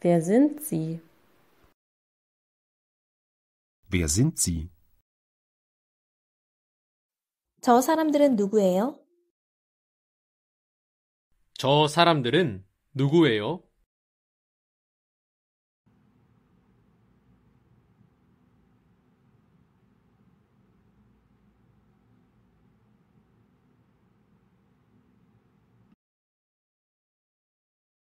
Wer sind Sie? Wer sind Sie? 저 사람들은 누구예요? 저 사람들은 누구예요?